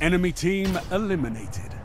Enemy team eliminated.